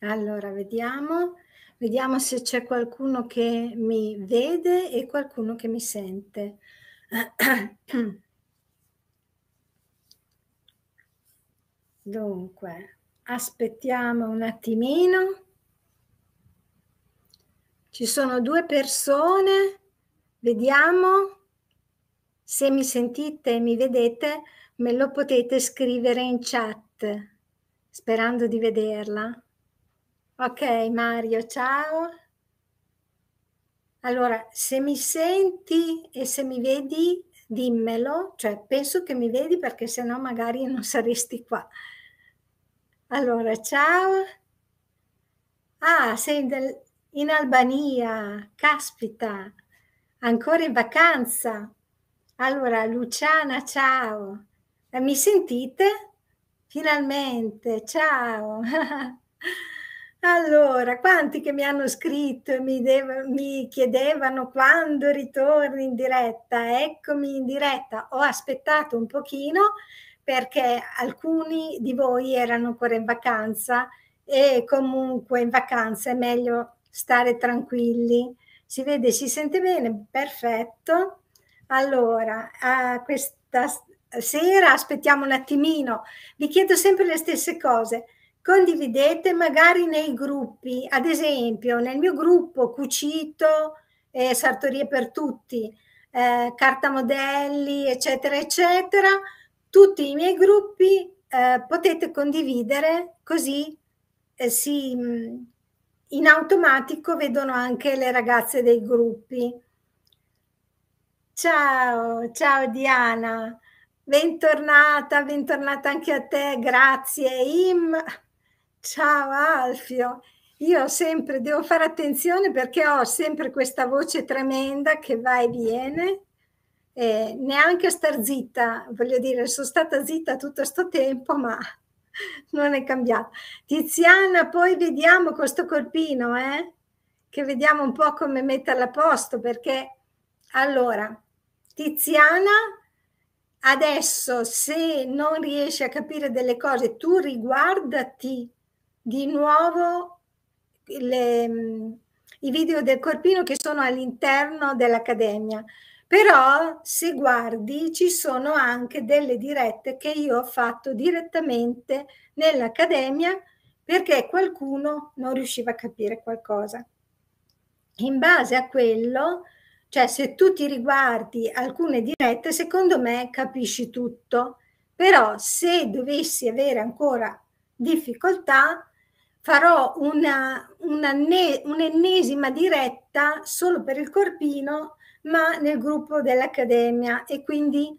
Allora, vediamo, vediamo se c'è qualcuno che mi vede e qualcuno che mi sente. Dunque, aspettiamo un attimino. Ci sono due persone, vediamo se mi sentite e mi vedete, me lo potete scrivere in chat, sperando di vederla. Ok Mario, ciao. Allora, se mi senti e se mi vedi, dimmelo, cioè penso che mi vedi perché se no magari non saresti qua. Allora, ciao. Ah, sei in, del, in Albania, caspita, ancora in vacanza. Allora, Luciana, ciao. Eh, mi sentite? Finalmente, ciao. Allora, quanti che mi hanno scritto e mi, dev- mi, chiedevano quando ritorni in diretta, eccomi in diretta, ho aspettato un pochino perché alcuni di voi erano ancora in vacanza e comunque in vacanza è meglio stare tranquilli. Si vede, si sente bene? Perfetto. Allora, questa sera aspettiamo un attimino, vi chiedo sempre le stesse cose condividete magari nei gruppi, ad esempio nel mio gruppo Cucito, eh, Sartorie per tutti, eh, Carta Modelli, eccetera, eccetera, tutti i miei gruppi eh, potete condividere così eh, si, mm, in automatico vedono anche le ragazze dei gruppi. Ciao, ciao Diana, bentornata, bentornata anche a te, grazie Im. Ciao Alfio, io sempre devo fare attenzione perché ho sempre questa voce tremenda che va e viene, e neanche star zitta, voglio dire, sono stata zitta tutto questo tempo, ma non è cambiato. Tiziana, poi vediamo questo colpino, eh? che vediamo un po' come metterla a posto, perché allora, Tiziana, adesso se non riesci a capire delle cose, tu riguardati di nuovo le, i video del Corpino che sono all'interno dell'Accademia. Però se guardi ci sono anche delle dirette che io ho fatto direttamente nell'Accademia perché qualcuno non riusciva a capire qualcosa. In base a quello, cioè se tu ti riguardi alcune dirette, secondo me capisci tutto, però se dovessi avere ancora difficoltà, farò una, una un'ennesima diretta solo per il corpino, ma nel gruppo dell'Accademia e quindi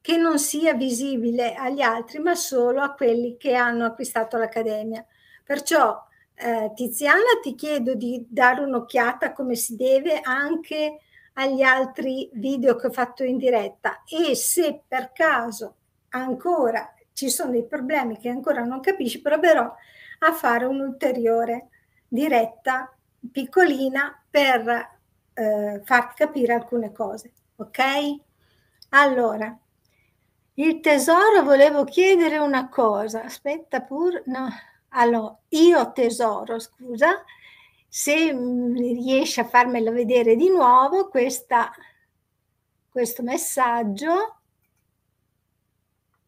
che non sia visibile agli altri, ma solo a quelli che hanno acquistato l'Accademia. Perciò eh, Tiziana ti chiedo di dare un'occhiata come si deve anche agli altri video che ho fatto in diretta e se per caso ancora ci sono dei problemi che ancora non capisci, proverò a fare un'ulteriore diretta piccolina per eh, farti capire alcune cose, ok? Allora, il tesoro volevo chiedere una cosa, aspetta pur, no, allora, io tesoro, scusa, se mm, riesci a farmelo vedere di nuovo questa, questo messaggio,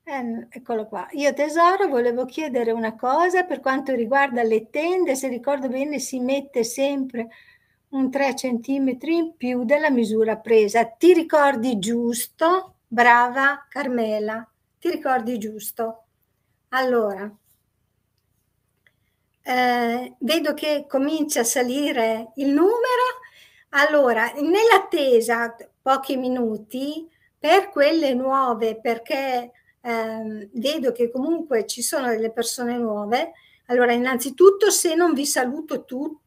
Ehm, eccolo qua. Io tesoro volevo chiedere una cosa per quanto riguarda le tende, se ricordo bene si mette sempre un 3 cm in più della misura presa. Ti ricordi giusto? Brava Carmela, ti ricordi giusto? Allora, eh, vedo che comincia a salire il numero. Allora, nell'attesa pochi minuti per quelle nuove, perché ehm, vedo che comunque ci sono delle persone nuove. Allora, innanzitutto, se non vi saluto tutti,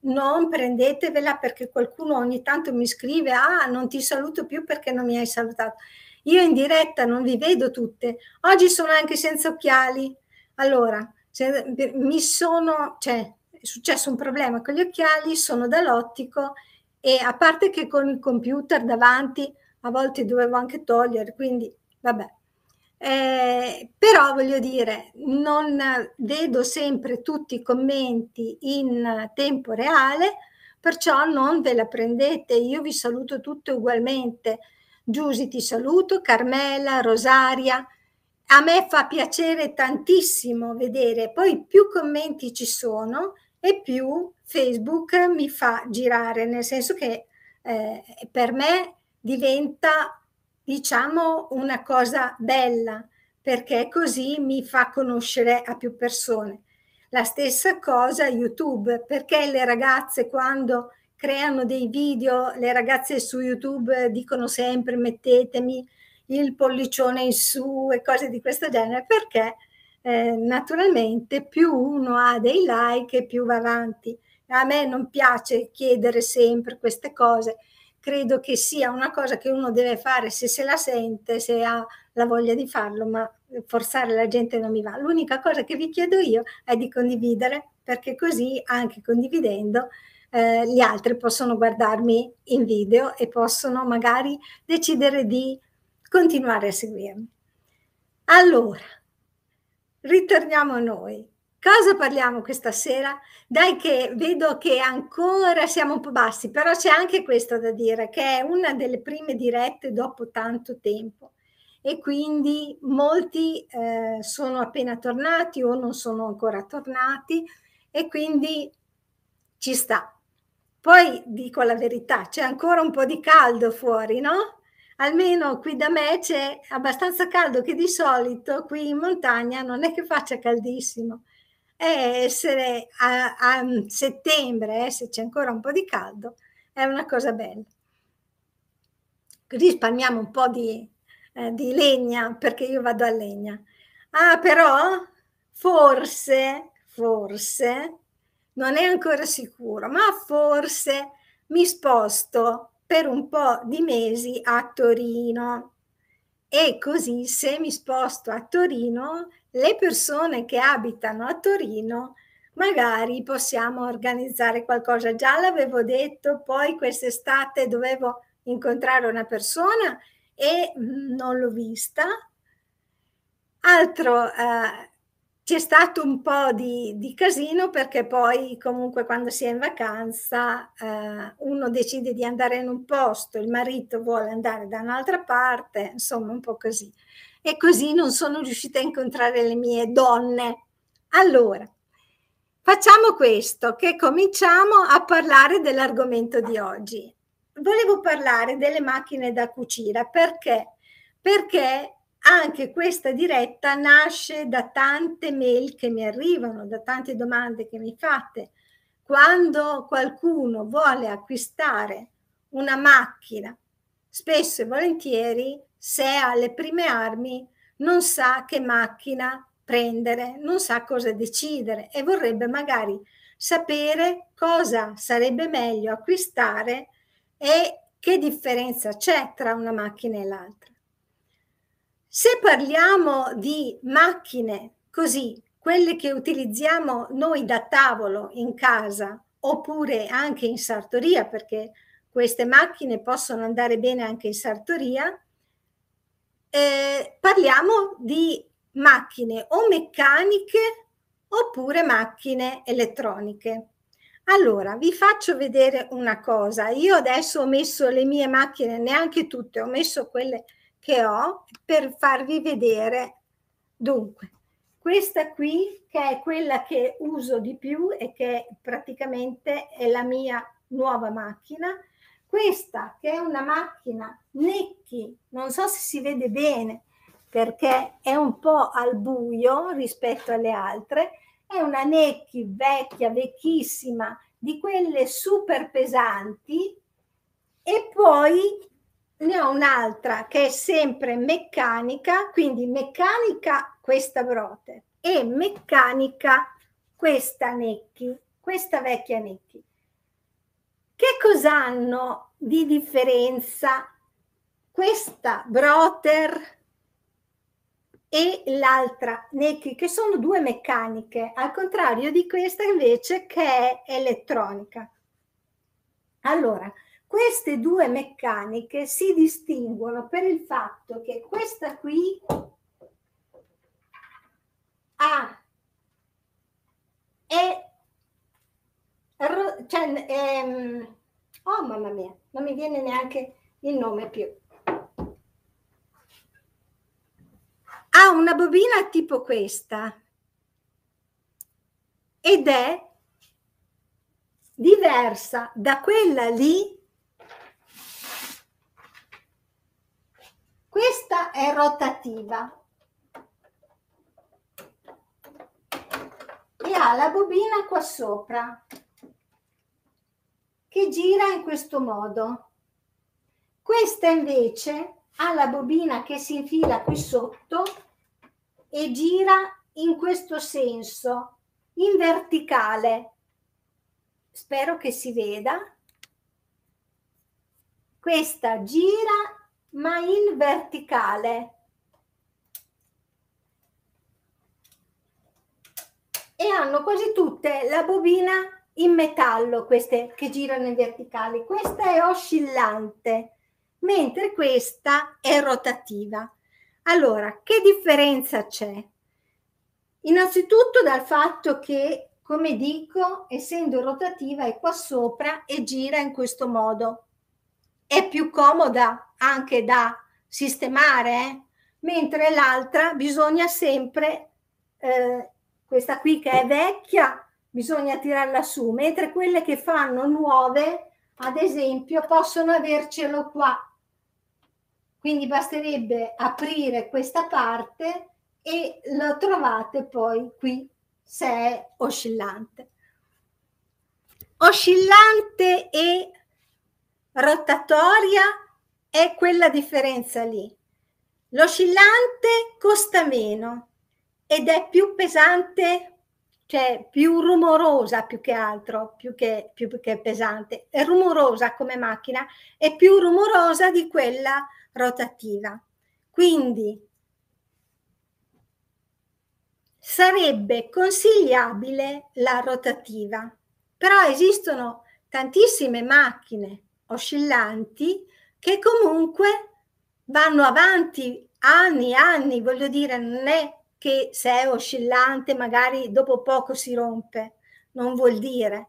non prendetevela perché qualcuno ogni tanto mi scrive, ah, non ti saluto più perché non mi hai salutato. Io in diretta non vi vedo tutte. Oggi sono anche senza occhiali. Allora, se, mi sono, cioè, è successo un problema con gli occhiali, sono dall'ottico e a parte che con il computer davanti a volte dovevo anche togliere, quindi vabbè. Eh, però voglio dire, non vedo sempre tutti i commenti in tempo reale, perciò non ve la prendete. Io vi saluto tutte ugualmente. Giusi ti saluto, Carmela, Rosaria. A me fa piacere tantissimo vedere, poi più commenti ci sono e più Facebook mi fa girare, nel senso che eh, per me diventa diciamo una cosa bella perché così mi fa conoscere a più persone. La stessa cosa YouTube, perché le ragazze quando creano dei video, le ragazze su YouTube dicono sempre mettetemi il pollicione in su e cose di questo genere, perché eh, naturalmente più uno ha dei like più va avanti. A me non piace chiedere sempre queste cose, credo che sia una cosa che uno deve fare se se la sente, se ha la voglia di farlo, ma forzare la gente non mi va. L'unica cosa che vi chiedo io è di condividere, perché così anche condividendo eh, gli altri possono guardarmi in video e possono magari decidere di continuare a seguirmi. Allora, ritorniamo a noi. Cosa parliamo questa sera? Dai che vedo che ancora siamo un po' bassi, però c'è anche questo da dire, che è una delle prime dirette dopo tanto tempo e quindi molti eh, sono appena tornati o non sono ancora tornati e quindi ci sta. Poi dico la verità, c'è ancora un po' di caldo fuori, no? almeno qui da me c'è abbastanza caldo che di solito qui in montagna non è che faccia caldissimo e essere a, a mm, settembre, eh, se c'è ancora un po' di caldo, è una cosa bella. Risparmiamo un po' di, eh, di legna perché io vado a legna. Ah, però forse, forse, non è ancora sicuro, ma forse mi sposto per un po' di mesi a Torino e così se mi sposto a Torino, le persone che abitano a Torino magari possiamo organizzare qualcosa. Già l'avevo detto, poi quest'estate dovevo incontrare una persona e mm, non l'ho vista. Altro eh, c'è stato un po' di, di, casino perché poi comunque quando si è in vacanza eh, uno decide di andare in un posto, il marito vuole andare da un'altra parte, insomma un po' così. E così non sono riuscita a incontrare le mie donne. Allora, facciamo questo, che cominciamo a parlare dell'argomento di oggi. Volevo parlare delle macchine da cucire perché? Perché anche questa diretta nasce da tante mail che mi arrivano, da tante domande che mi fate. Quando qualcuno vuole acquistare una macchina, spesso e volentieri, se ha le prime armi, non sa che macchina prendere, non sa cosa decidere e vorrebbe magari sapere cosa sarebbe meglio acquistare e che differenza c'è tra una macchina e l'altra. Se parliamo di macchine così, quelle che utilizziamo noi da tavolo in casa oppure anche in sartoria, perché queste macchine possono andare bene anche in sartoria, eh, parliamo di macchine o meccaniche oppure macchine elettroniche. Allora, vi faccio vedere una cosa. Io adesso ho messo le mie macchine, neanche tutte, ho messo quelle che ho per farvi vedere. Dunque, questa qui che è quella che uso di più e che praticamente è la mia nuova macchina. Questa che è una macchina Necchi, non so se si vede bene perché è un po' al buio rispetto alle altre, è una Necchi vecchia, vecchissima, di quelle super pesanti e poi ne ho un'altra che è sempre meccanica, quindi meccanica questa brote e meccanica questa necchi, questa vecchia necchi. Che cos'hanno di differenza questa broter e l'altra necchi, che sono due meccaniche, al contrario di questa invece che è elettronica. Allora, queste due meccaniche si distinguono per il fatto che questa qui ha è, cioè, è, ehm, oh mamma mia, non mi viene neanche il nome più. Ha una bobina tipo questa ed è diversa da quella lì Questa è rotativa e ha la bobina qua sopra che gira in questo modo. Questa invece ha la bobina che si infila qui sotto e gira in questo senso, in verticale. Spero che si veda. Questa gira ma in verticale. E hanno quasi tutte la bobina in metallo, queste che girano in verticale. Questa è oscillante, mentre questa è rotativa. Allora, che differenza c'è? Innanzitutto dal fatto che, come dico, essendo rotativa è qua sopra e gira in questo modo, è più comoda anche da sistemare, eh? mentre l'altra bisogna sempre, eh, questa qui che è vecchia, bisogna tirarla su, mentre quelle che fanno nuove, ad esempio, possono avercelo qua. Quindi basterebbe aprire questa parte e lo trovate poi qui se è oscillante. Oscillante e rotatoria è quella differenza lì. L'oscillante costa meno ed è più pesante, cioè più rumorosa più che altro, più che, più che pesante. È rumorosa come macchina, è più rumorosa di quella rotativa. Quindi sarebbe consigliabile la rotativa, però esistono tantissime macchine oscillanti che comunque vanno avanti anni e anni, voglio dire, non è che se è oscillante magari dopo poco si rompe, non vuol dire.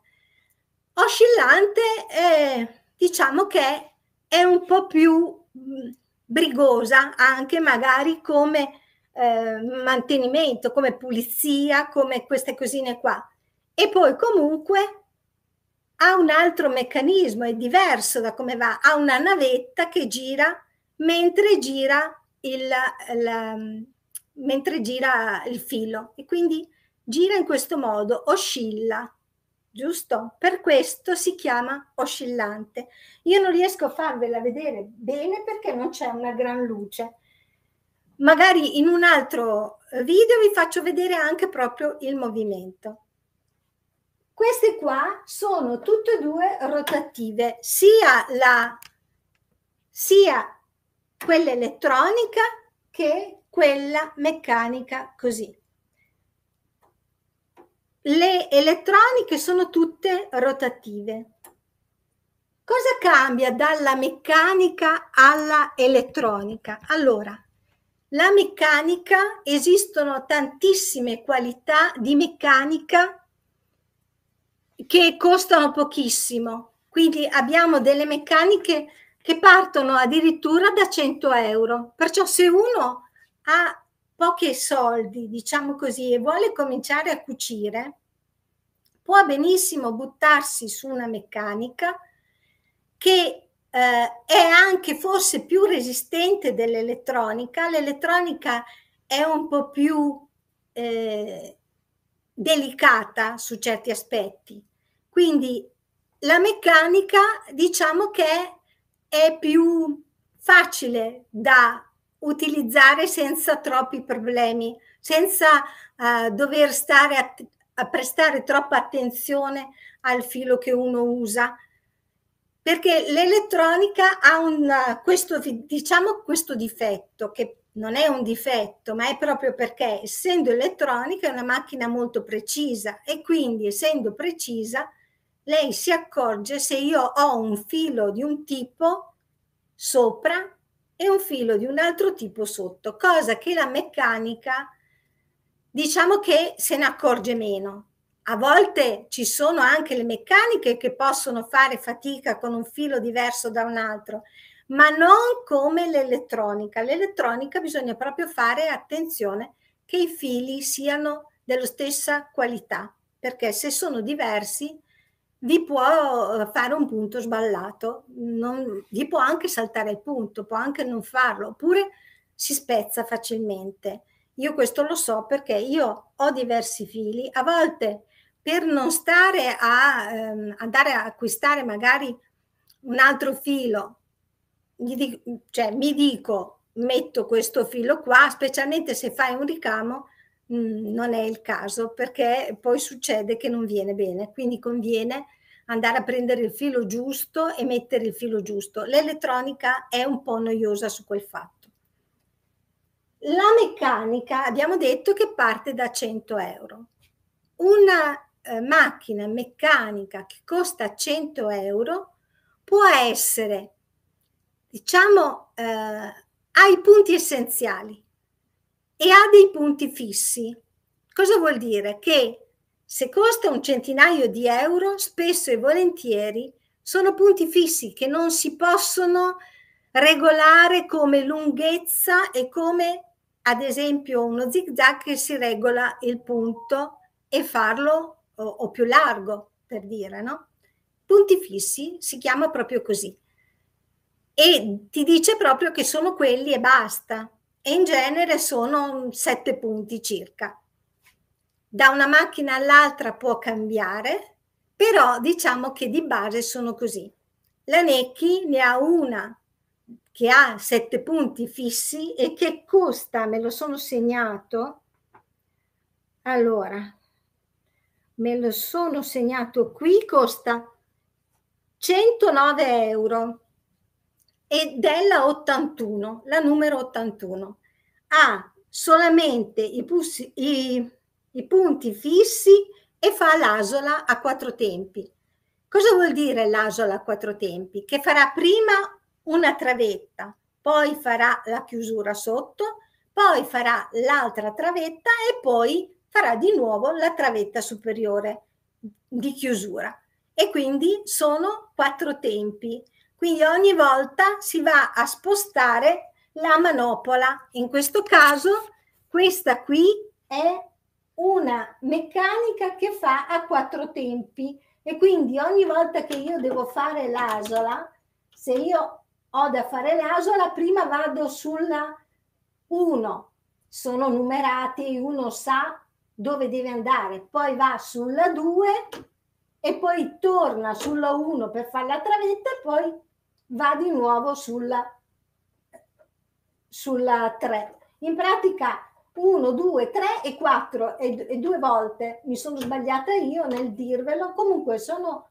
Oscillante è, eh, diciamo che è un po' più mm, brigosa anche magari come eh, mantenimento, come pulizia, come queste cosine qua. E poi comunque ha un altro meccanismo, è diverso da come va, ha una navetta che gira mentre gira il, il, um, mentre gira il filo e quindi gira in questo modo, oscilla, giusto? Per questo si chiama oscillante. Io non riesco a farvela vedere bene perché non c'è una gran luce. Magari in un altro eh, video vi faccio vedere anche proprio il movimento. Queste qua sono tutte e due rotative, sia, la, sia quella elettronica che quella meccanica così. Le elettroniche sono tutte rotative. Cosa cambia dalla meccanica alla elettronica? Allora, la meccanica esistono tantissime qualità di meccanica che costano pochissimo. Quindi abbiamo delle meccaniche che partono addirittura da 100 euro. Perciò se uno ha pochi soldi, diciamo così, e vuole cominciare a cucire, può benissimo buttarsi su una meccanica che eh, è anche forse più resistente dell'elettronica. L'elettronica è un po' più eh, delicata su certi aspetti, quindi la meccanica diciamo che è più facile da utilizzare senza troppi problemi, senza eh, dover stare a, a prestare troppa attenzione al filo che uno usa perché l'elettronica ha un, questo, diciamo, questo difetto, che non è un difetto, ma è proprio perché essendo elettronica è una macchina molto precisa e quindi essendo precisa lei si accorge se io ho un filo di un tipo sopra e un filo di un altro tipo sotto, cosa che la meccanica diciamo che se ne accorge meno. A volte ci sono anche le meccaniche che possono fare fatica con un filo diverso da un altro, ma non come l'elettronica. L'elettronica bisogna proprio fare attenzione che i fili siano della stessa qualità, perché se sono diversi vi può eh, fare un punto sballato, non, vi può anche saltare il punto, può anche non farlo, oppure si spezza facilmente. Io questo lo so perché io ho diversi fili, a volte per non stare a ehm, andare a acquistare magari un altro filo, mi dico, cioè mi dico metto questo filo qua, specialmente se fai un ricamo, Mhmm, non è il caso perché poi succede che non viene bene, quindi conviene andare a prendere il filo giusto e mettere il filo giusto. L'elettronica è un po' noiosa su quel fatto. La meccanica abbiamo detto che parte da 100 euro. Una eh, macchina meccanica che costa 100 euro può essere, diciamo, eh, ai punti essenziali e ha dei punti fissi. Cosa vuol dire? Che se costa un centinaio di euro, spesso e volentieri sono punti fissi che non si possono regolare come lunghezza e come ad esempio uno zigzag che si regola il punto e farlo o, o più largo, per dire, no? Punti fissi si chiama proprio così. E ti dice proprio che sono quelli e basta e in genere sono sette punti circa. Da una macchina all'altra può cambiare, però diciamo che di base sono così. La Necchi ne ha una che ha sette punti fissi e che costa, me lo sono segnato, allora, me lo sono segnato qui, costa 109 euro e della 81, la numero 81. Ha solamente i, pus- i, i punti fissi e fa l'asola a quattro tempi. Cosa vuol dire l'asola a quattro tempi? Che farà prima una travetta, poi farà la chiusura sotto, poi farà l'altra travetta e poi farà di nuovo la travetta superiore di chiusura. E quindi sono quattro tempi quindi ogni volta si va a spostare la manopola. In questo caso questa qui è una meccanica che fa a quattro tempi e quindi ogni volta che io devo fare l'asola, se io ho da fare l'asola, prima vado sulla 1, sono numerati, uno sa dove deve andare, poi va sulla 2 e poi torna sulla 1 per fare la travetta e poi va di nuovo sulla, sulla 3. In pratica 1, 2, 3 e 4 e, e due volte mi sono sbagliata io nel dirvelo, comunque sono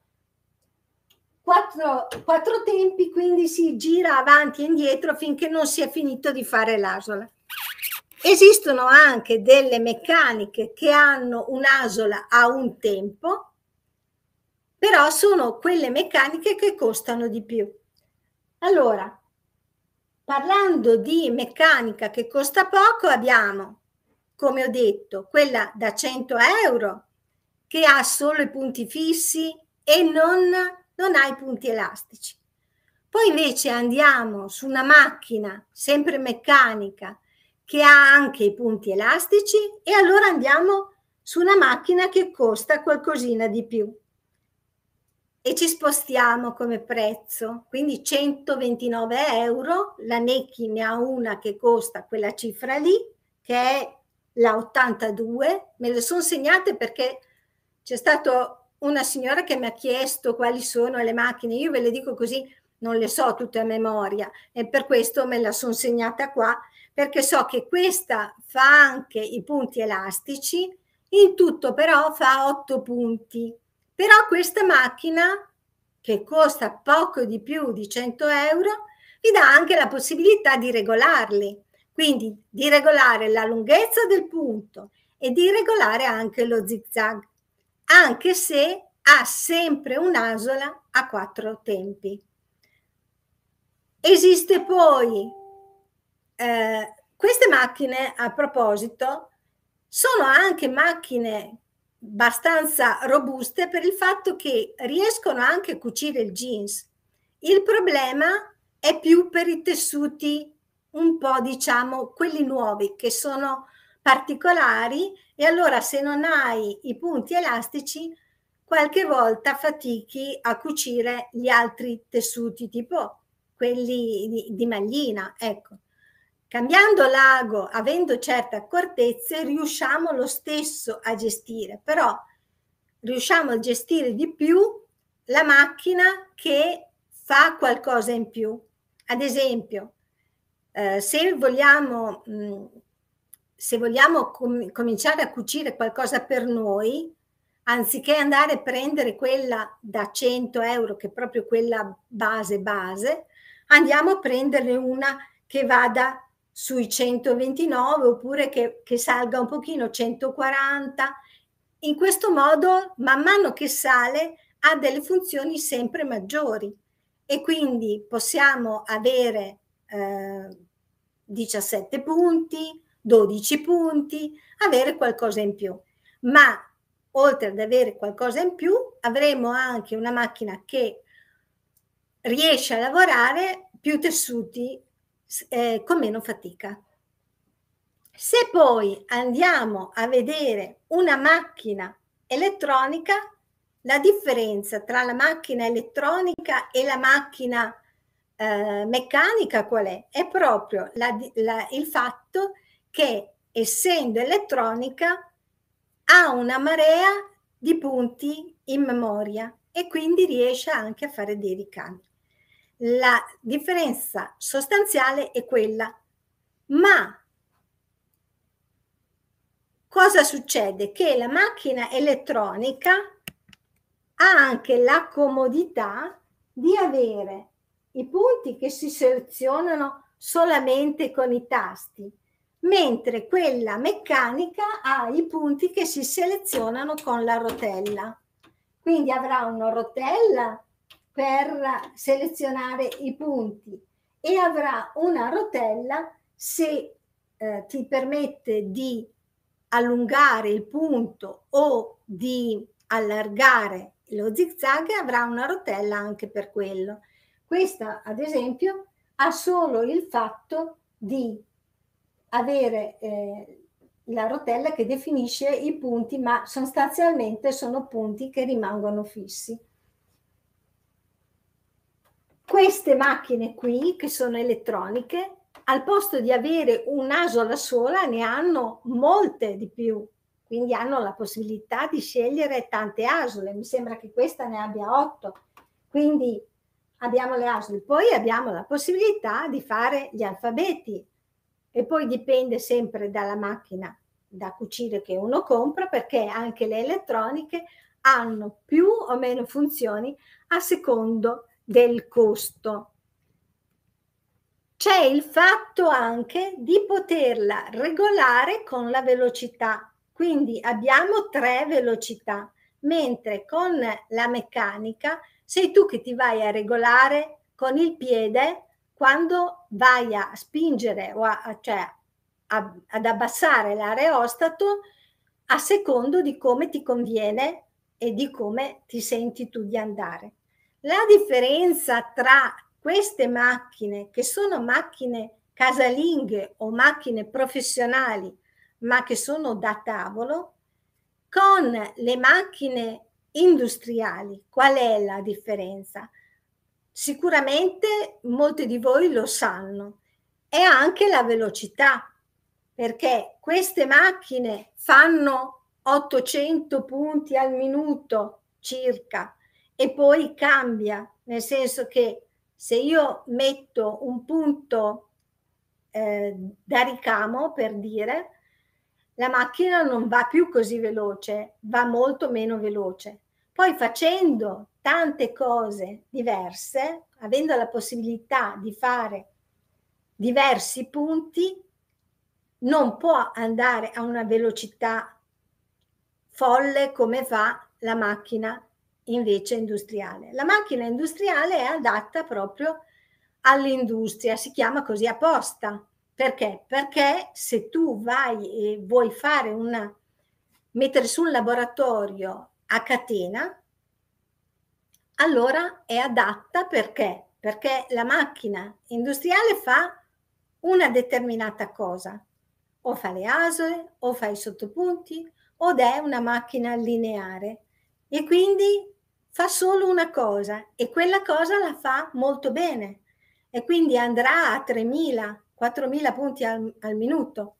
Quattro, quattro, tempi, quindi si gira avanti e indietro finché non si è finito di fare l'asola. Esistono anche delle meccaniche che hanno un'asola a un tempo, però sono quelle meccaniche che costano di più. Allora, parlando di meccanica che costa poco, abbiamo, come ho detto, quella da 100 euro che ha solo i punti fissi e non, non ha i punti elastici. Poi invece andiamo su una macchina sempre meccanica che ha anche i punti elastici e allora andiamo su una macchina che costa qualcosina di più e ci spostiamo come prezzo, quindi 129 euro, la Necchi ne ha una che costa quella cifra lì, che è la 82, me le sono segnate perché c'è stata una signora che mi ha chiesto quali sono le macchine, io ve le dico così, non le so tutte a memoria e per questo me la sono segnata qua, perché so che questa fa anche i punti elastici, in tutto però fa 8 punti, però questa macchina, che costa poco di più di 100 euro, vi dà anche la possibilità di regolarli, quindi di regolare la lunghezza del punto e di regolare anche lo zigzag, anche se ha sempre un'asola a quattro tempi. Esiste poi, eh, queste macchine a proposito, sono anche macchine abbastanza robuste per il fatto che riescono anche a cucire il jeans. Il problema è più per i tessuti un po' diciamo quelli nuovi che sono particolari e allora se non hai i punti elastici qualche volta fatichi a cucire gli altri tessuti tipo quelli di, di maglina, ecco. Cambiando lago, avendo certe accortezze, riusciamo lo stesso a gestire, però riusciamo a gestire di più la macchina che fa qualcosa in più. Ad esempio, eh, se vogliamo, mh, mm, se vogliamo com- cominciare a cucire qualcosa per noi, anziché andare a prendere quella da 100 euro, che è proprio quella base base, andiamo a prenderne una che vada sui 129 oppure che, che salga un pochino 140. In questo modo, man mano che sale, ha delle funzioni sempre maggiori e quindi possiamo avere eh, 17 punti, 12 punti, avere qualcosa in più. Ma oltre ad avere qualcosa in più, avremo anche una macchina che riesce a lavorare più tessuti eh, con meno fatica. Se poi andiamo a vedere una macchina elettronica, la differenza tra la macchina elettronica e la macchina eh, meccanica qual è? È proprio la, la, il fatto che essendo elettronica ha una marea di punti in memoria e quindi riesce anche a fare dei ricambi la differenza sostanziale è quella. Ma cosa succede? Che la macchina elettronica ha anche la comodità di avere i punti che si selezionano solamente con i tasti, mentre quella meccanica ha i punti che si selezionano con la rotella. Quindi avrà una rotella per selezionare i punti e avrà una rotella se eh, ti permette di allungare il punto o di allargare lo zigzag avrà una rotella anche per quello. Questa, ad esempio, ha solo il fatto di avere eh, la rotella che definisce i punti, ma sostanzialmente sono punti che rimangono fissi queste macchine qui, che sono elettroniche, al posto di avere un naso alla sola, ne hanno molte di più. Quindi hanno la possibilità di scegliere tante asole. Mi sembra che questa ne abbia otto. Quindi abbiamo le asole. Poi abbiamo la possibilità di fare gli alfabeti. E poi dipende sempre dalla macchina da cucire che uno compra, perché anche le elettroniche hanno più o meno funzioni a secondo del costo. C'è il fatto anche di poterla regolare con la velocità, quindi abbiamo tre velocità, mentre con la meccanica sei tu che ti vai a regolare con il piede quando vai a spingere o a, cioè a, ad abbassare l'areostato a secondo di come ti conviene e di come ti senti tu di andare. La differenza tra queste macchine, che sono macchine casalinghe o macchine professionali, ma che sono da tavolo, con le macchine industriali, qual è la differenza? Sicuramente molti di voi lo sanno, è anche la velocità, perché queste macchine fanno 800 punti al minuto circa, e poi cambia, nel senso che se io metto un punto eh, da ricamo, per dire, la macchina non va più così veloce, va molto meno veloce. Poi facendo tante cose diverse, avendo la possibilità di fare diversi punti, non può andare a una velocità folle come fa la macchina invece industriale. La macchina industriale è adatta proprio all'industria, si chiama così apposta. Perché? Perché se tu vai e vuoi fare una mettere su un laboratorio a catena, allora è adatta perché? Perché la macchina industriale fa una determinata cosa, o fa le ASOE, o fa i sottopunti, ed è una macchina lineare. E quindi fa solo una cosa e quella cosa la fa molto bene e quindi andrà a 3.000, 4.000 punti al, al minuto.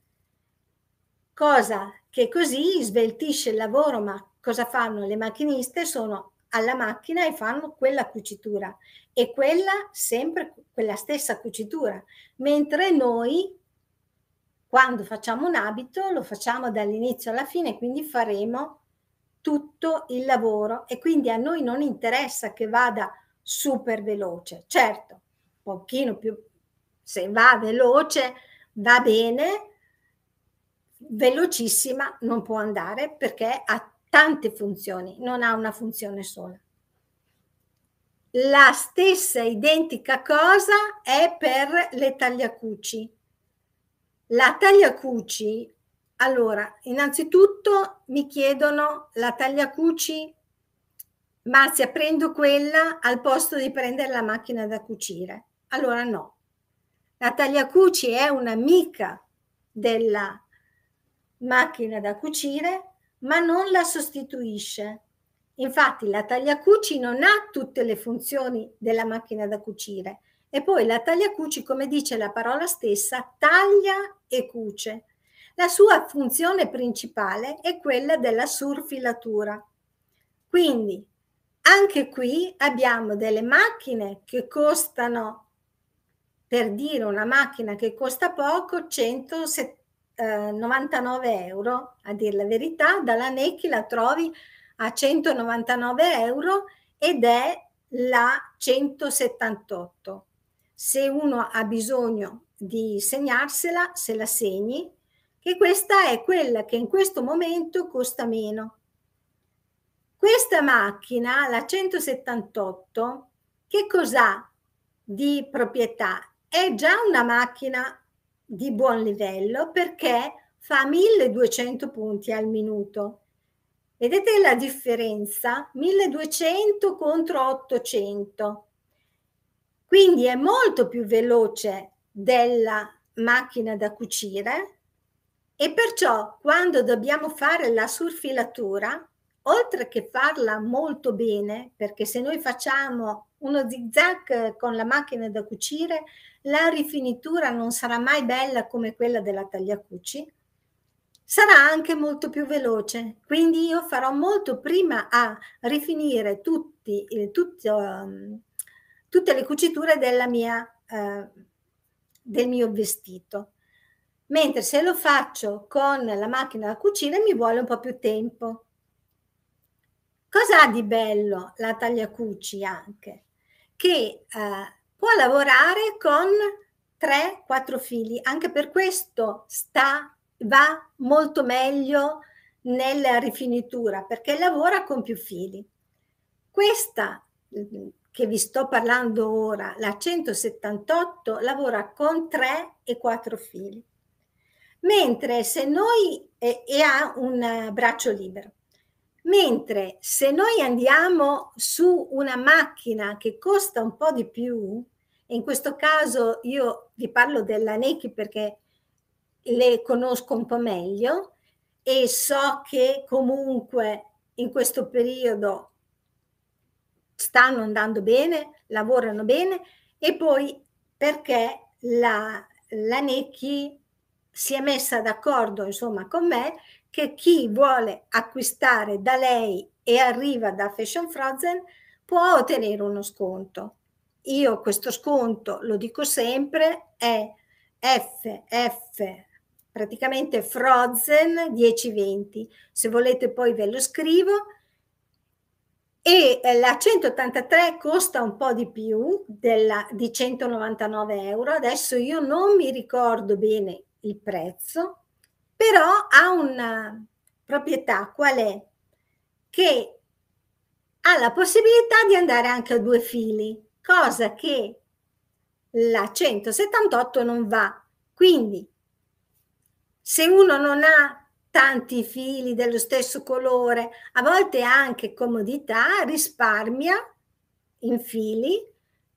Cosa che così sveltisce il lavoro, ma cosa fanno le macchiniste? Sono alla macchina e fanno quella cucitura e quella sempre quella stessa cucitura, mentre noi quando facciamo un abito lo facciamo dall'inizio alla fine, quindi faremo tutto il lavoro e quindi a noi non interessa che vada super veloce. Certo, pochino più, se va veloce va bene, velocissima non può andare perché ha tante funzioni, non ha una funzione sola. La stessa identica cosa è per le tagliacuci. La tagliacuci allora, innanzitutto mi chiedono la tagliacuci, ma se prendo quella al posto di prendere la macchina da cucire. Allora no. La tagliacuci è un'amica della macchina da cucire, ma non la sostituisce. Infatti la tagliacuci non ha tutte le funzioni della macchina da cucire e poi la tagliacuci, come dice la parola stessa, taglia e cuce. La sua funzione principale è quella della surfilatura. Quindi anche qui abbiamo delle macchine che costano, per dire una macchina che costa poco, 199 eh, euro, a dire la verità, dalla Necchi la trovi a 199 euro ed è la 178. Se uno ha bisogno di segnarsela, se la segni, che questa è quella che in questo momento costa meno. Questa macchina, la 178, che cos'ha di proprietà? È già una macchina di buon livello perché fa 1200 punti al minuto. Vedete la differenza? 1200 contro 800. Quindi è molto più veloce della macchina da cucire e perciò quando dobbiamo fare la surfilatura, oltre che farla molto bene, perché se noi facciamo uno zigzag con la macchina da cucire, la rifinitura non sarà mai bella come quella della tagliacuci, sarà anche molto più veloce. Quindi io farò molto prima a rifinire tutti, tutto, ehm, tutte le cuciture mia, eh, del mio vestito mentre se lo faccio con la macchina da cucina mi vuole un po' più tempo. Cosa ha di bello la tagliacucci anche? Che eh, può lavorare con 3-4 fili, anche per questo sta, va molto meglio nella rifinitura perché lavora con più fili. Questa mm, che vi sto parlando ora, la 178, lavora con 3 e 4 fili. Mentre se noi e ha un eh, braccio libero. Mentre se noi andiamo su una macchina che costa un po' di più, e in questo caso io vi parlo della Neki perché le conosco un po' meglio e so che comunque in questo periodo stanno andando bene, lavorano bene e poi perché la, la Necchi si è messa d'accordo insomma con me che chi vuole acquistare da lei e arriva da Fashion Frozen può ottenere uno sconto. Io questo sconto, lo dico sempre, è FF praticamente Frozen 1020. Se volete poi ve lo scrivo. E eh, la 183 costa un po' di più della, di 199 euro. Adesso io non mi ricordo bene il prezzo, però ha una proprietà qual è? Che ha la possibilità di andare anche a due fili, cosa che la 178 non va. Quindi se uno non ha tanti fili dello stesso colore, a volte anche comodità, risparmia in fili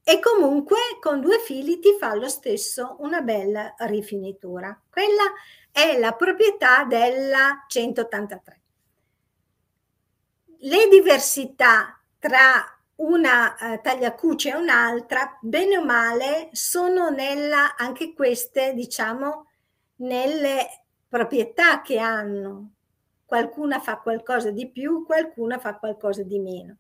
e comunque con due fili ti fa lo stesso una bella rifinitura. Quella è la proprietà della 183. Le diversità tra una eh, tagliacuce e un'altra, bene o male, sono nella, anche queste, diciamo, nelle proprietà che hanno. Qualcuna fa qualcosa di più, qualcuna fa qualcosa di meno.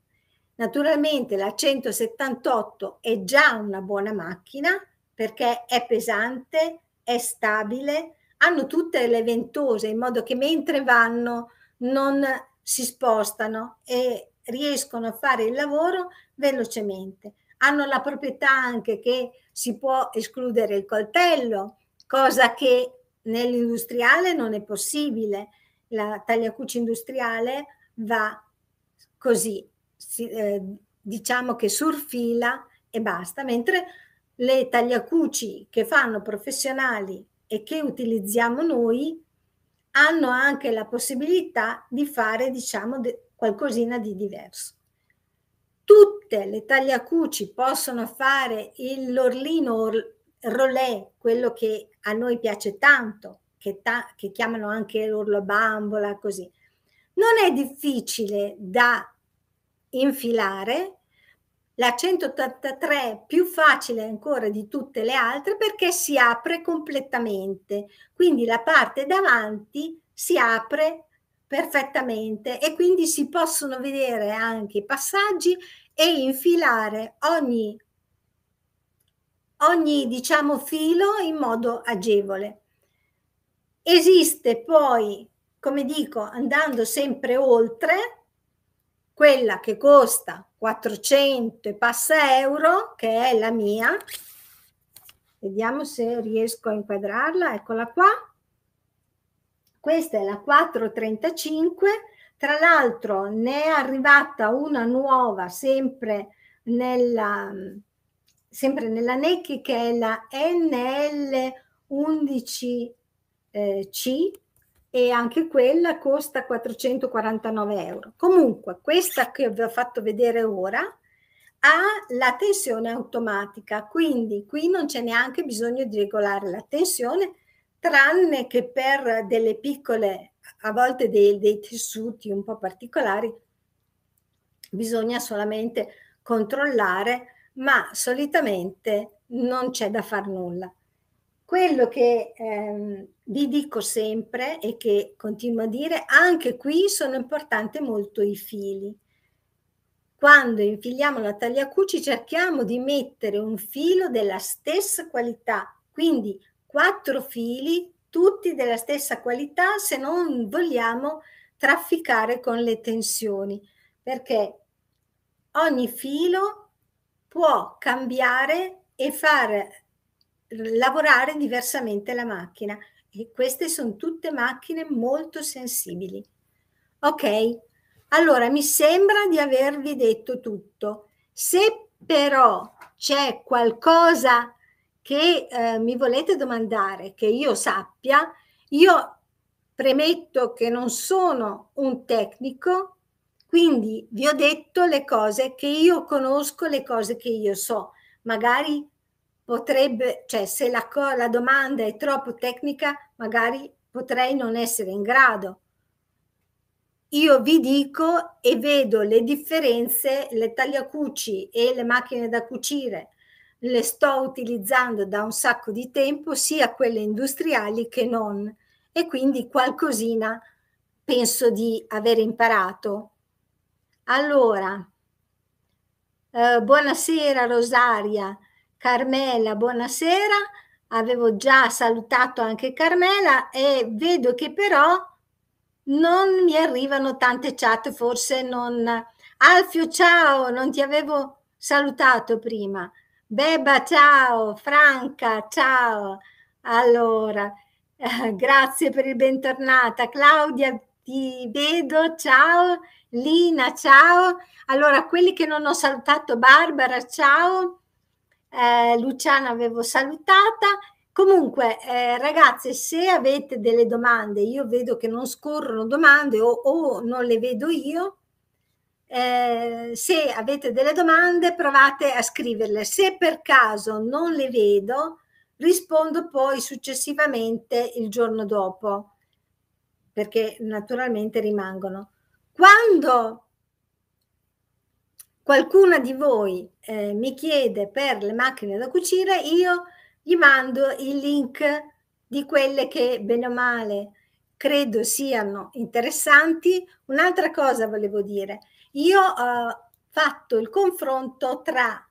Naturalmente la 178 è già una buona macchina perché è pesante, è stabile, hanno tutte le ventose in modo che mentre vanno non si spostano e riescono a fare il lavoro velocemente. Hanno la proprietà anche che si può escludere il coltello, cosa che nell'industriale non è possibile. La tagliacuccia industriale va così si, eh, diciamo che surfila e basta, mentre le tagliacuci che fanno professionali e che utilizziamo noi hanno anche la possibilità di fare, diciamo, de- qualcosina di diverso. Tutte le tagliacuci possono fare il l'orlino rolè, quello che a noi piace tanto, che, ta- che chiamano anche l'orlo bambola, così. Non è difficile da infilare, la 183 più facile ancora di tutte le altre perché si apre completamente, quindi la parte davanti si apre perfettamente e quindi si possono vedere anche i passaggi e infilare ogni, ogni diciamo, filo in modo agevole. Esiste poi, come dico, andando sempre oltre, quella che costa 400 e passa euro, che è la mia, vediamo se riesco a inquadrarla, eccola qua, questa è la 435, tra l'altro ne è arrivata una nuova sempre nella, sempre nella NECCHI che è la NL11C, e anche quella costa 449 euro. Comunque, questa che vi ho fatto vedere ora ha la tensione automatica, quindi qui non c'è neanche bisogno di regolare la tensione, tranne che per delle piccole, a volte dei, dei tessuti un po' particolari, bisogna solamente controllare, ma solitamente non c'è da far nulla. Quello che ehm, vi dico sempre e che continuo a dire, anche qui sono importanti molto i fili. Quando infiliamo la tagliacuci cerchiamo di mettere un filo della stessa qualità, quindi quattro fili, tutti della stessa qualità, se non vogliamo trafficare con le tensioni, perché ogni filo può cambiare e far lavorare diversamente la macchina. E queste sono tutte macchine molto sensibili. Ok, allora mi sembra di avervi detto tutto. Se però c'è qualcosa che eh, mi volete domandare, che io sappia, io premetto che non sono un tecnico, quindi vi ho detto le cose che io conosco, le cose che io so. Magari potrebbe, cioè se la, la domanda è troppo tecnica, magari potrei non essere in grado. Io vi dico e vedo le differenze, le tagliacuci e le macchine da cucire le sto utilizzando da un sacco di tempo, sia quelle industriali che non, e quindi qualcosina penso di aver imparato. Allora, eh, buonasera Rosaria, Carmela, buonasera. Avevo già salutato anche Carmela e vedo che però non mi arrivano tante chat, forse non... Alfio, ciao, non ti avevo salutato prima. Beba, ciao. Franca, ciao. Allora, eh, grazie per il bentornata. Claudia, ti vedo, ciao. Lina, ciao. Allora, quelli che non ho salutato, Barbara, ciao eh, Luciana avevo salutata. Comunque, eh, ragazze, se avete delle domande, io vedo che non scorrono domande o, o non le vedo io. Eh, se avete delle domande, provate a scriverle. Se per caso non le vedo, rispondo poi successivamente il giorno dopo, perché naturalmente rimangono. Quando qualcuna di voi eh, mi chiede per le macchine da cucire, io gli mando il link di quelle che bene o male credo siano interessanti. Un'altra cosa volevo dire, io ho eh, fatto il confronto tra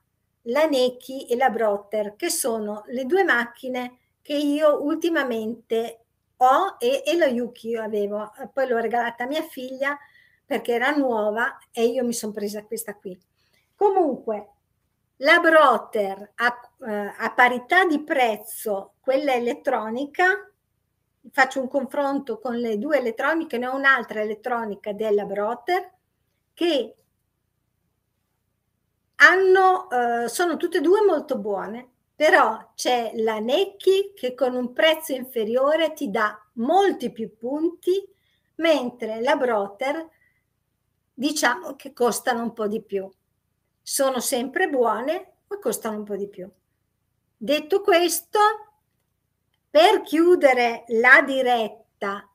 la Necchi e la Brotter, che sono le due macchine che io ultimamente ho e, e la Yuki avevo, poi l'ho regalata a mia figlia perché era nuova e io mi sono presa questa qui. Comunque, la Brother a, eh, a parità di prezzo, quella elettronica, faccio un confronto con le due elettroniche, ne ho un'altra elettronica della Brother che hanno, eh, sono tutte e due molto buone, però c'è la Necchi che con un prezzo inferiore ti dà molti più punti, mentre la Brother diciamo che costano un po' di più. Sono sempre buone, ma costano un po' di più. Detto questo, per chiudere la diretta,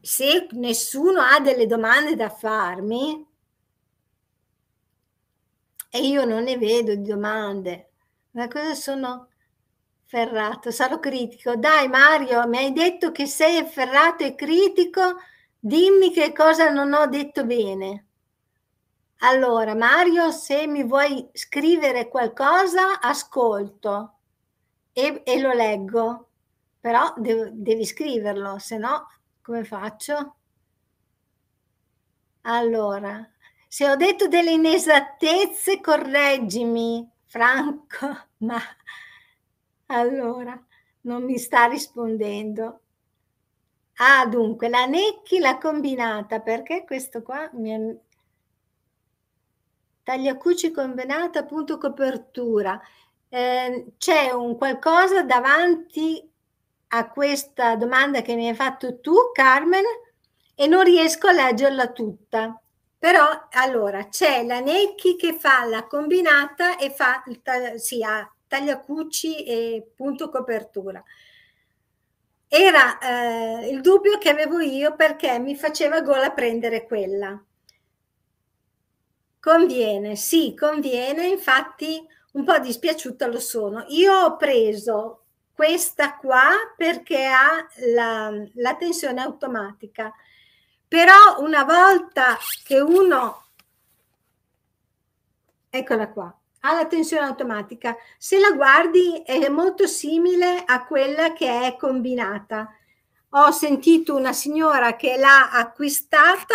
se nessuno ha delle domande da farmi, e io non ne vedo di domande, ma cosa sono ferrato? Sarò critico. Dai Mario, mi hai detto che sei ferrato e critico, Dimmi che cosa non ho detto bene. Allora, Mario, se mi vuoi scrivere qualcosa, ascolto e, e lo leggo, però de- devi scriverlo, se no come faccio? Allora, se ho detto delle inesattezze, correggimi, Franco, ma allora non mi sta rispondendo. Ah, dunque, la Necchi l'ha combinata, perché questo qua mi è... Tagliacuci combinata, punto copertura. Eh, c'è un qualcosa davanti a questa domanda che mi hai fatto tu, Carmen, e non riesco a leggerla tutta. Però allora c'è la Necchi che fa la combinata e fa sì, ha tagliacucci e punto copertura era eh, il dubbio che avevo io perché mi faceva gola prendere quella. Conviene, sì, conviene, infatti un po' dispiaciuta lo sono. Io ho preso questa qua perché ha la, la tensione automatica, però una volta che uno... Eccola qua ha la tensione automatica. Se la guardi è molto simile a quella che è combinata. Ho sentito una signora che l'ha acquistata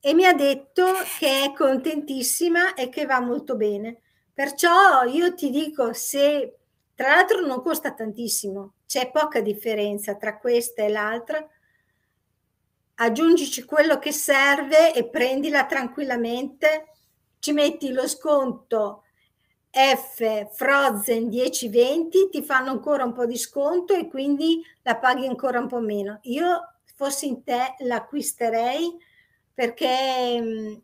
e mi ha detto che è contentissima e che va molto bene. Perciò io ti dico se tra l'altro non costa tantissimo, c'è poca differenza tra questa e l'altra. Aggiungici quello che serve e prendila tranquillamente. Ci metti lo sconto F Frozen 10-20 ti fanno ancora un po' di sconto e quindi la paghi ancora un po' meno. Io fossi in te l'acquisterei perché mm,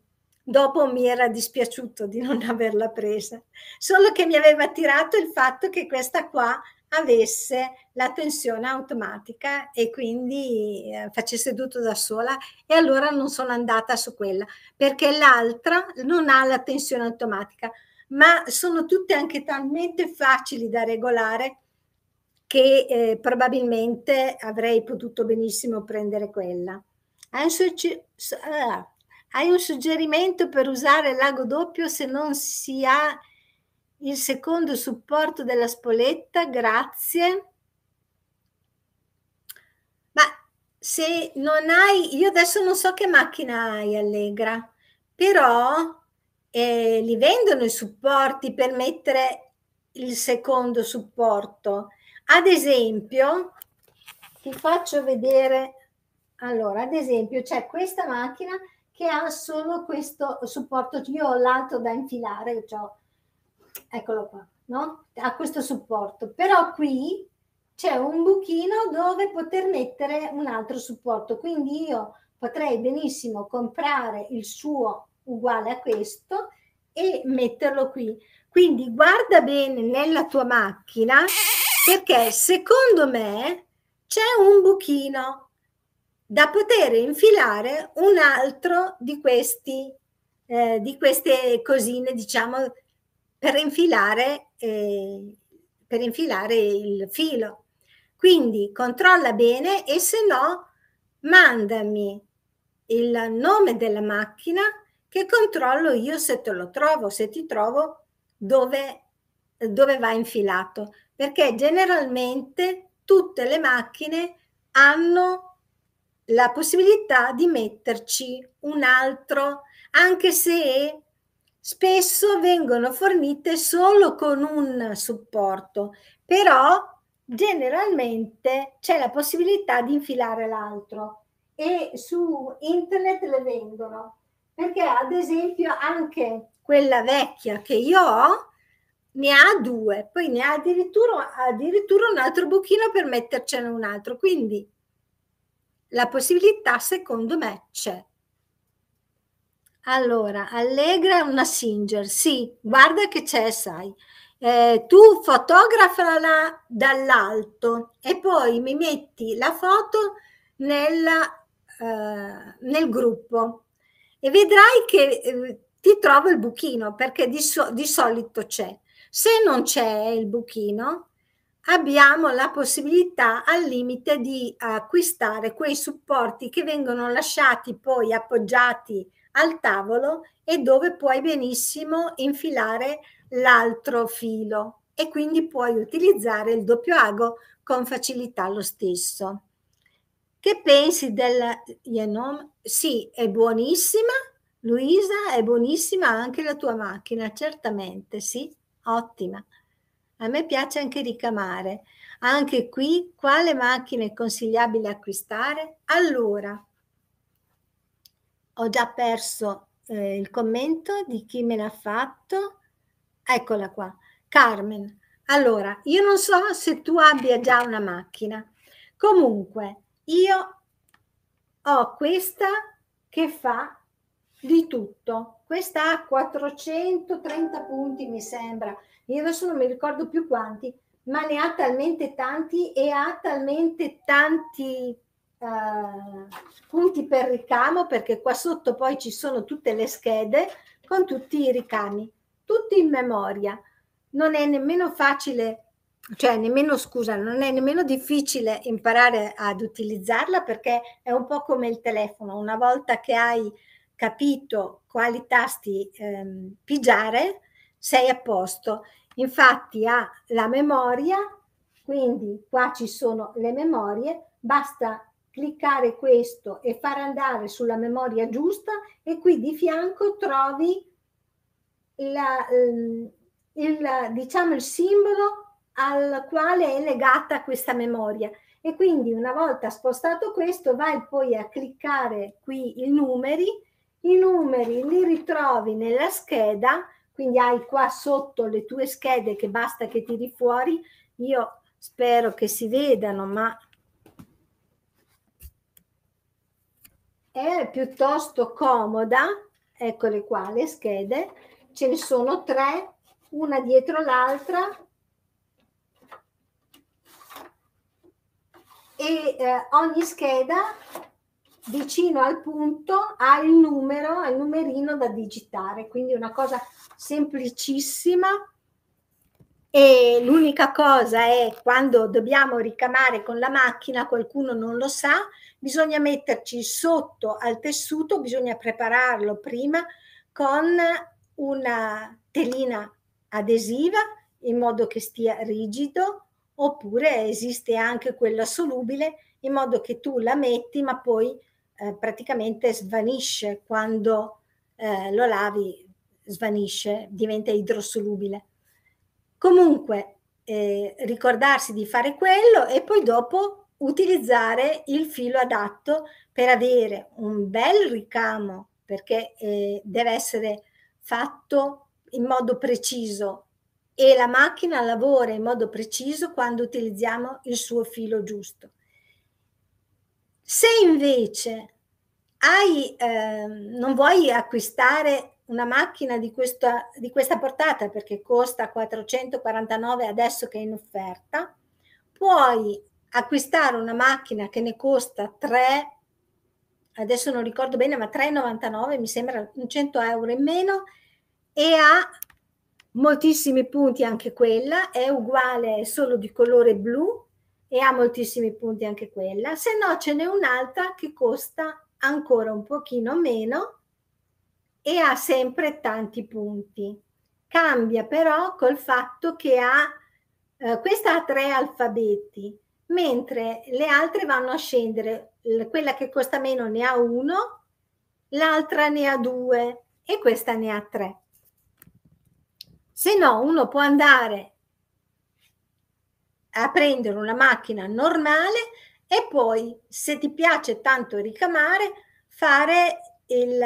dopo mi era dispiaciuto di non averla presa, solo che mi aveva attirato il fatto che questa qua avesse la tensione automatica e quindi eh, facesse tutto da sola e allora non sono andata su quella perché l'altra non ha la tensione automatica ma sono tutte anche talmente facili da regolare che eh, probabilmente avrei potuto benissimo prendere quella. Hai un, sugge- ah, hai un suggerimento per usare l'ago doppio se non si ha il secondo supporto della spoletta? Grazie. Ma se non hai, io adesso non so che macchina hai, Allegra, però eh, li vendono i supporti per mettere il secondo supporto. Ad esempio, ti faccio vedere, allora, ad esempio c'è questa macchina che ha solo questo supporto, io ho l'altro da infilare, cioè, eccolo qua, no? Ha questo supporto, però qui c'è un buchino dove poter mettere un altro supporto, quindi io potrei benissimo comprare il suo uguale a questo e metterlo qui. Quindi guarda bene nella tua macchina perché secondo me c'è un buchino da poter infilare un altro di questi eh, di queste cosine, diciamo, per infilare, eh, per infilare il filo. Quindi controlla bene e se no mandami il nome della macchina che controllo io se te lo trovo, se ti trovo dove, dove va infilato, perché generalmente tutte le macchine hanno la possibilità di metterci un altro, anche se spesso vengono fornite solo con un supporto, però generalmente c'è la possibilità di infilare l'altro e su internet le vendono. Perché ad esempio anche quella vecchia che io ho ne ha due, poi ne ha addirittura, addirittura un altro buchino per mettercene un altro. Quindi la possibilità secondo me c'è. Allora, Allegra è una Singer, sì, guarda che c'è, sai. Eh, tu fotografala dall'alto e poi mi metti la foto nella, eh, nel gruppo e vedrai che ehm, ti trovo il buchino perché di, so- di solito c'è. Se non c'è il buchino, abbiamo la possibilità al limite di acquistare quei supporti che vengono lasciati poi appoggiati al tavolo e dove puoi benissimo infilare l'altro filo e quindi puoi utilizzare il doppio ago con facilità lo stesso. Che pensi della Yenom? Sì, è buonissima, Luisa, è buonissima anche la tua macchina, certamente, sì, ottima. A me piace anche ricamare. Anche qui, quale macchina è consigliabile acquistare? Allora, ho già perso eh, il commento di chi me l'ha fatto. Eccola qua, Carmen. Allora, io non so se tu abbia già una macchina. Comunque, io ho questa che fa di tutto. Questa ha 430 punti, mi sembra. Io adesso non mi ricordo più quanti, ma ne ha talmente tanti e ha talmente tanti eh, punti per ricamo, perché qua sotto poi ci sono tutte le schede con tutti i ricami, tutti in memoria. Non è nemmeno facile cioè nemmeno scusa, non è nemmeno difficile imparare ad utilizzarla perché è un po' come il telefono, una volta che hai capito quali tasti ehm, pigiare, sei a posto. Infatti ha la memoria, quindi qua ci sono le memorie, basta cliccare questo e far andare sulla memoria giusta e qui di fianco trovi la, ehm, il, diciamo, il simbolo al quale è legata questa memoria. E quindi una volta spostato questo vai poi a cliccare qui i numeri, i numeri li ritrovi nella scheda, quindi hai qua sotto le tue schede che basta che tiri fuori, io spero che si vedano, ma è piuttosto comoda, eccole qua le schede, ce ne sono tre, una dietro l'altra, e eh, ogni scheda vicino al punto ha il numero, il numerino da digitare, quindi una cosa semplicissima e l'unica cosa è quando dobbiamo ricamare con la macchina, qualcuno non lo sa, bisogna metterci sotto al tessuto, bisogna prepararlo prima con una telina adesiva in modo che stia rigido oppure esiste anche quella solubile in modo che tu la metti ma poi eh, praticamente svanisce quando eh, lo lavi, svanisce, diventa idrosolubile. Comunque eh, ricordarsi di fare quello e poi dopo utilizzare il filo adatto per avere un bel ricamo perché eh, deve essere fatto in modo preciso e la macchina lavora in modo preciso quando utilizziamo il suo filo giusto. Se invece hai, eh, non vuoi acquistare una macchina di questa, di questa portata perché costa 449 adesso che è in offerta, puoi acquistare una macchina che ne costa 3, adesso non ricordo bene, ma 3,99 mi sembra 100 euro in meno e ha moltissimi punti anche quella, è uguale è solo di colore blu e ha moltissimi punti anche quella, se no ce n'è un'altra che costa ancora un pochino meno e ha sempre tanti punti. Cambia però col fatto che ha, eh, questa ha tre alfabeti, mentre le altre vanno a scendere, quella che costa meno ne ha uno, l'altra ne ha due e questa ne ha tre. Se no, uno può andare a prendere una macchina normale e poi, se ti piace tanto ricamare, fare il,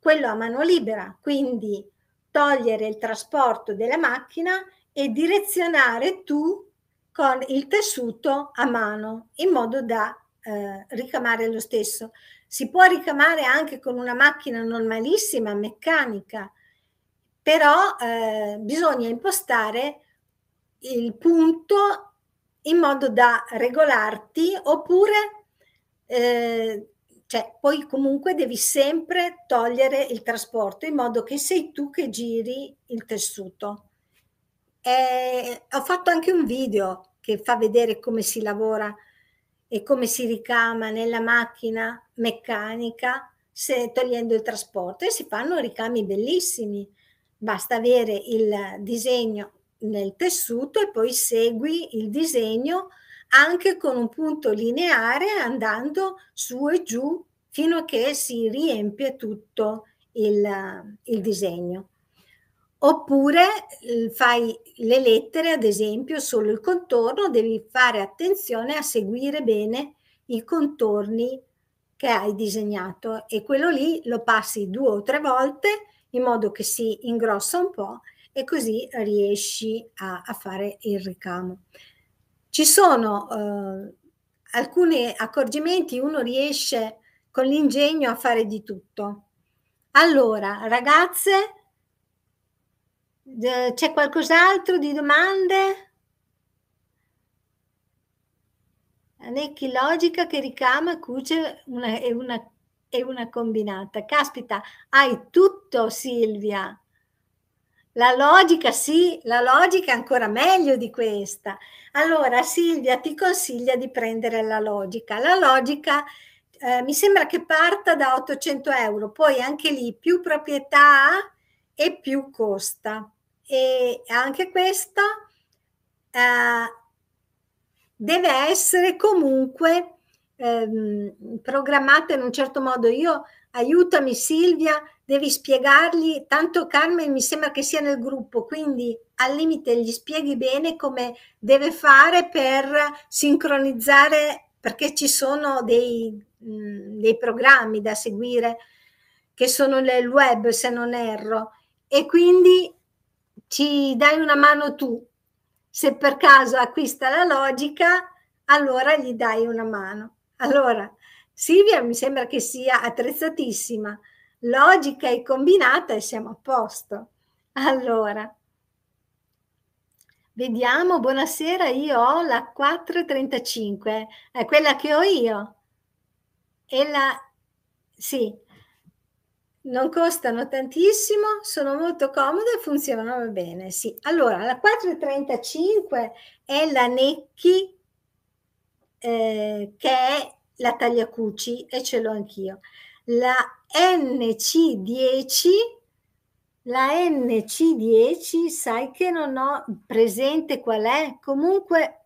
quello a mano libera, quindi togliere il trasporto della macchina e direzionare tu con il tessuto a mano in modo da eh, ricamare lo stesso. Si può ricamare anche con una macchina normalissima, meccanica, però eh, bisogna impostare il punto in modo da regolarti oppure eh, cioè, poi comunque devi sempre togliere il trasporto in modo che sei tu che giri il tessuto. E ho fatto anche un video che fa vedere come si lavora e come si ricama nella macchina meccanica se, togliendo il trasporto e si fanno ricami bellissimi basta avere il disegno nel tessuto e poi segui il disegno anche con un punto lineare andando su e giù fino a che si riempie tutto il, il disegno. Oppure eh, fai le lettere, ad esempio, solo il contorno, devi fare attenzione a seguire bene i contorni che hai disegnato e quello lì lo passi due o tre volte in modo che si ingrossa un po' e così riesci a, a fare il ricamo. Ci sono eh, alcuni accorgimenti, uno riesce con l'ingegno a fare di tutto. Allora, ragazze, c'è qualcos'altro di domande? Necchi logica che ricama cuce una, è una e una combinata. Caspita, hai tutto Silvia. La logica sì, la logica è ancora meglio di questa. Allora Silvia ti consiglia di prendere la logica. La logica eh, mi sembra che parta da 800 euro, poi anche lì più proprietà e più costa. E anche questa eh, deve essere comunque ehm, programmata in un certo modo. Io aiutami Silvia, devi spiegargli, tanto Carmen mi sembra che sia nel gruppo, quindi al limite gli spieghi bene come deve fare per sincronizzare, perché ci sono dei, mh, dei programmi da seguire che sono nel web se non erro e quindi ci dai una mano tu. Se per caso acquista la logica, allora gli dai una mano. Allora, Silvia mi sembra che sia attrezzatissima, logica e combinata e siamo a posto. Allora, vediamo, buonasera, io ho la 435, è quella che ho io. E la... sì, non costano tantissimo, sono molto comode e funzionano bene, sì. Allora, la 435 è la Necchi eh, che è la Tagliacucci e ce l'ho anch'io. La NC10, la NC10, sai che non ho presente qual è, comunque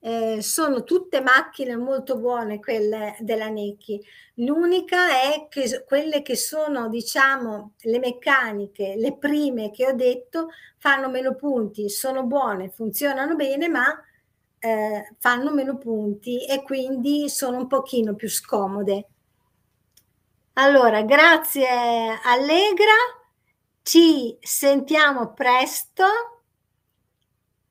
eh, sono tutte macchine molto buone quelle della Necchi. L'unica è che quelle che sono, diciamo, le meccaniche, le prime che ho detto, fanno meno punti, sono buone, funzionano bene, ma eh, fanno meno punti e quindi sono un pochino più scomode. Allora, grazie Allegra, ci sentiamo presto.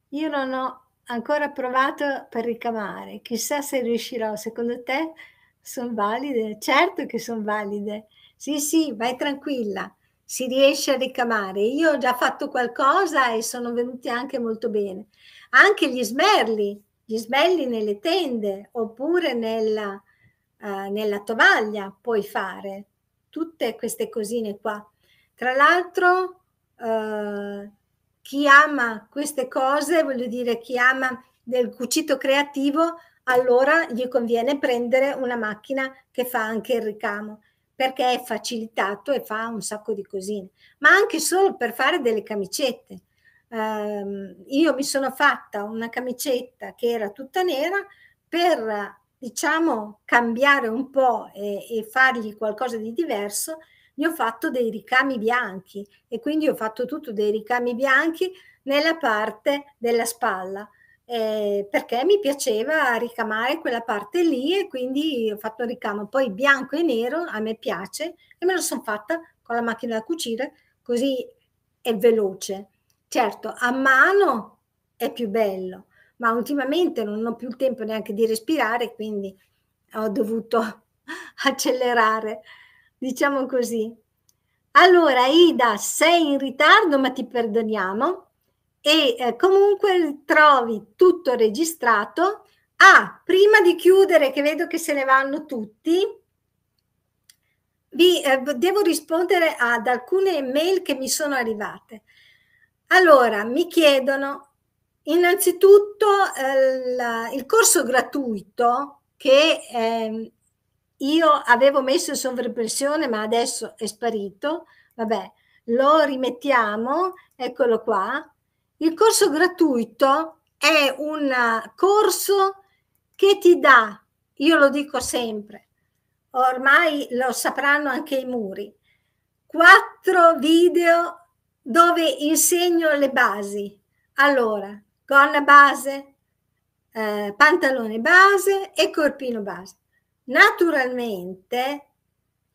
Io non ho ancora provato per ricamare, chissà se riuscirò, secondo te sono valide? Certo che sono valide. Sì, sì, vai tranquilla, si riesce a ricamare. Io ho già fatto qualcosa e sono venute anche molto bene anche gli smerli, gli smerli nelle tende oppure nella, eh, nella tovaglia puoi fare, tutte queste cosine qua. Tra l'altro eh, chi ama queste cose, voglio dire chi ama del cucito creativo, allora gli conviene prendere una macchina che fa anche il ricamo perché è facilitato e fa un sacco di cosine, ma anche solo per fare delle camicette. Eh, io mi sono fatta una camicetta che era tutta nera per, diciamo, cambiare un po' e, e fargli qualcosa di diverso. Gli ho fatto dei ricami bianchi e quindi ho fatto tutto dei ricami bianchi nella parte della spalla. Eh, perché mi piaceva ricamare quella parte lì e quindi ho fatto il ricamo poi bianco e nero a me piace e me lo sono fatta con la macchina da cucire così è veloce Certo, a mano è più bello, ma ultimamente non ho più il tempo neanche di respirare, quindi ho dovuto accelerare, diciamo così. Allora, Ida, sei in ritardo, ma ti perdoniamo. E eh, comunque trovi tutto registrato. Ah, prima di chiudere, che vedo che se ne vanno tutti, vi eh, devo rispondere ad alcune mail che mi sono arrivate. Allora, mi chiedono innanzitutto eh, la, il corso gratuito che eh, io avevo messo in sovrappressione, ma adesso è sparito, vabbè, lo rimettiamo, eccolo qua. Il corso gratuito è un corso che ti dà, io lo dico sempre, ormai lo sapranno anche i muri, quattro video dove insegno le basi. Allora, gonna base, eh, pantalone base e corpino base. Naturalmente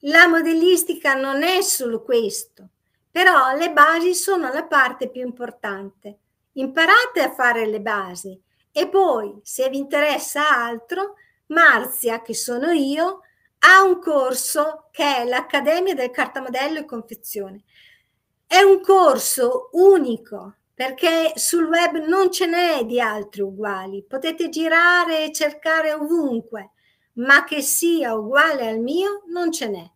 la modellistica non è solo questo, però le basi sono la parte più importante. Imparate a fare le basi e poi, se vi interessa altro, Marzia, che sono io, ha un corso che è l'Accademia del Cartamodello e Confezione. È un corso unico perché sul web non ce n'è di altri uguali. Potete girare e cercare ovunque, ma che sia uguale al mio non ce n'è.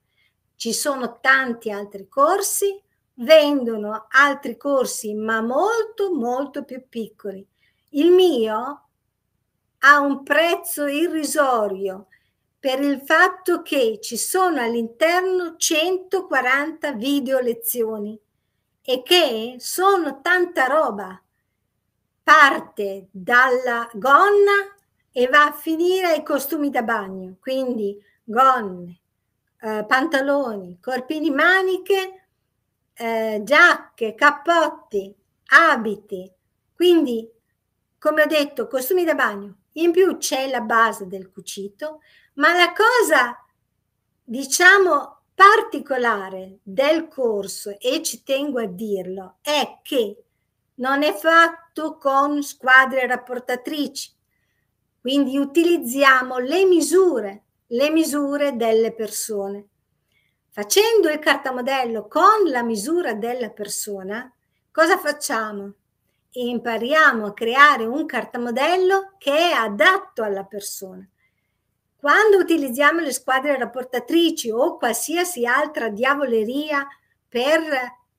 Ci sono tanti altri corsi, vendono altri corsi, ma molto, molto più piccoli. Il mio ha un prezzo irrisorio per il fatto che ci sono all'interno 140 video lezioni e che sono tanta roba. Parte dalla gonna e va a finire ai costumi da bagno, quindi gonne, eh, pantaloni, corpini maniche, eh, giacche, cappotti, abiti. Quindi, come ho detto, costumi da bagno. In più c'è la base del cucito, ma la cosa, diciamo, particolare del corso, e ci tengo a dirlo, è che non è fatto con squadre rapportatrici, quindi utilizziamo le misure, le misure delle persone. Facendo il cartamodello con la misura della persona, cosa facciamo? Impariamo a creare un cartamodello che è adatto alla persona. Quando utilizziamo le squadre rapportatrici o qualsiasi altra diavoleria per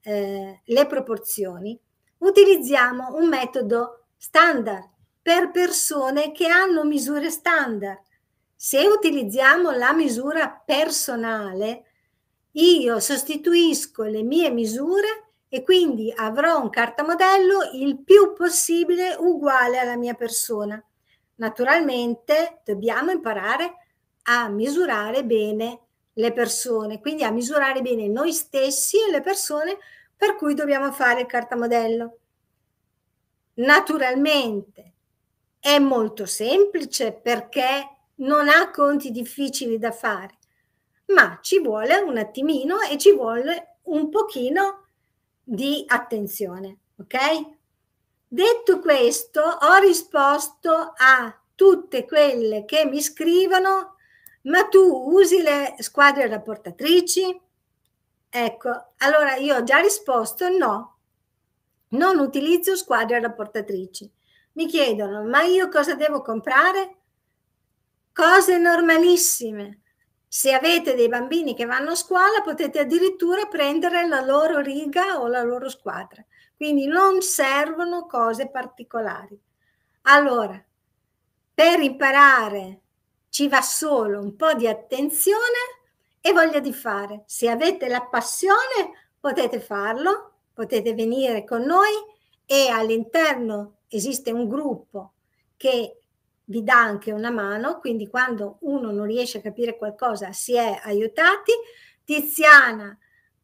eh, le proporzioni, utilizziamo un metodo standard per persone che hanno misure standard. Se utilizziamo la misura personale, io sostituisco le mie misure e quindi avrò un cartamodello il più possibile uguale alla mia persona naturalmente dobbiamo imparare a misurare bene le persone, quindi a misurare bene noi stessi e le persone per cui dobbiamo fare il cartamodello. Naturalmente è molto semplice perché non ha conti difficili da fare, ma ci vuole un attimino e ci vuole un pochino di attenzione, ok? Detto questo, ho risposto a tutte quelle che mi scrivono, ma tu usi le squadre rapportatrici? Ecco, allora io ho già risposto no, non utilizzo squadre rapportatrici. Mi chiedono, ma io cosa devo comprare? Cose normalissime. Se avete dei bambini che vanno a scuola potete addirittura prendere la loro riga o la loro squadra. Quindi non servono cose particolari. Allora, per imparare ci va solo un po' di attenzione e voglia di fare. Se avete la passione potete farlo, potete venire con noi e all'interno esiste un gruppo che vi dà anche una mano, quindi quando uno non riesce a capire qualcosa si è aiutati. Tiziana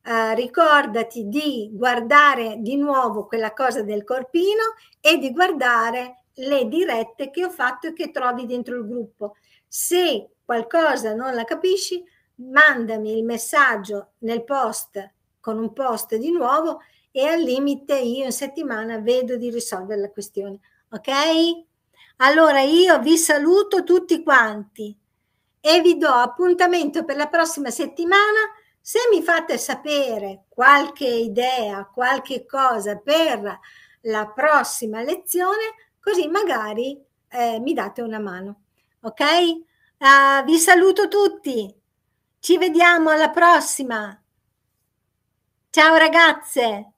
eh, ricordati di guardare di nuovo quella cosa del corpino e di guardare le dirette che ho fatto e che trovi dentro il gruppo. Se qualcosa non la capisci, mandami il messaggio nel post con un post di nuovo e al limite io in settimana vedo di risolvere la questione. Ok? Allora io vi saluto tutti quanti e vi do appuntamento per la prossima settimana se mi fate sapere qualche idea, qualche cosa per la prossima lezione, così magari eh, mi date una mano. Ok? Uh, vi saluto tutti. Ci vediamo alla prossima. Ciao ragazze.